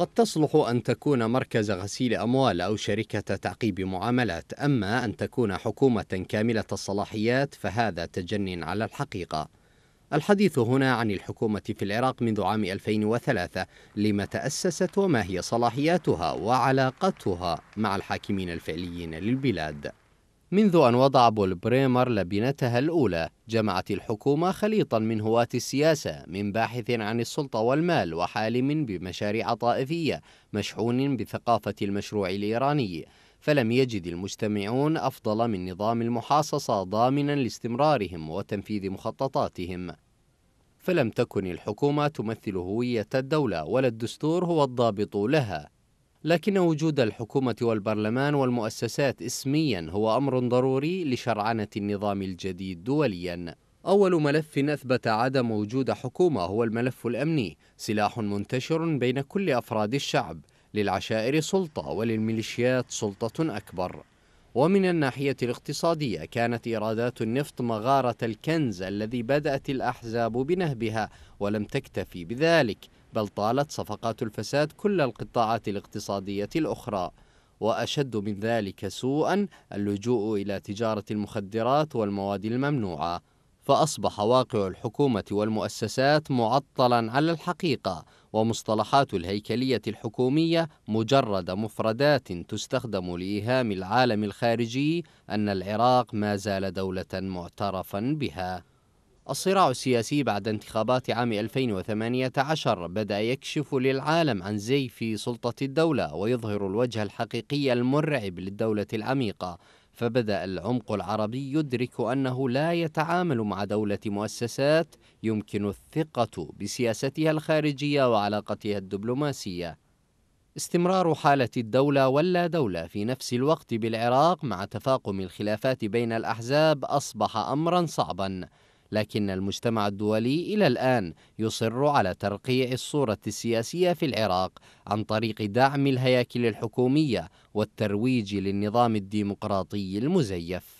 قد تصلح أن تكون مركز غسيل أموال أو شركة تعقيب معاملات أما أن تكون حكومة كاملة الصلاحيات فهذا تجن على الحقيقة الحديث هنا عن الحكومة في العراق منذ عام 2003 لما تأسست وما هي صلاحياتها وعلاقتها مع الحاكمين الفعليين للبلاد منذ أن وضع بول بريمر لبنتها الأولى جمعت الحكومة خليطا من هواة السياسة من باحث عن السلطة والمال وحالم بمشاريع طائفية مشحون بثقافة المشروع الإيراني فلم يجد المجتمعون أفضل من نظام المحاصصة ضامنا لاستمرارهم وتنفيذ مخططاتهم فلم تكن الحكومة تمثل هوية الدولة ولا الدستور هو الضابط لها لكن وجود الحكومة والبرلمان والمؤسسات اسميا هو أمر ضروري لشرعنة النظام الجديد دوليا أول ملف أثبت عدم وجود حكومة هو الملف الأمني سلاح منتشر بين كل أفراد الشعب للعشائر سلطة وللميليشيات سلطة أكبر ومن الناحية الاقتصادية كانت إيرادات النفط مغارة الكنز الذي بدأت الأحزاب بنهبها ولم تكتفي بذلك بل طالت صفقات الفساد كل القطاعات الاقتصادية الأخرى وأشد من ذلك سوءا اللجوء إلى تجارة المخدرات والمواد الممنوعة فأصبح واقع الحكومة والمؤسسات معطلا على الحقيقة ومصطلحات الهيكلية الحكومية مجرد مفردات تستخدم لإيهام العالم الخارجي أن العراق ما زال دولة معترفا بها الصراع السياسي بعد انتخابات عام 2018 بدأ يكشف للعالم عن زيف سلطة الدولة ويظهر الوجه الحقيقي المرعب للدولة العميقة فبدا العمق العربي يدرك انه لا يتعامل مع دوله مؤسسات يمكن الثقه بسياستها الخارجيه وعلاقتها الدبلوماسيه استمرار حاله الدوله واللا دوله في نفس الوقت بالعراق مع تفاقم الخلافات بين الاحزاب اصبح امرا صعبا لكن المجتمع الدولي إلى الآن يصر على ترقيع الصورة السياسية في العراق عن طريق دعم الهياكل الحكومية والترويج للنظام الديمقراطي المزيف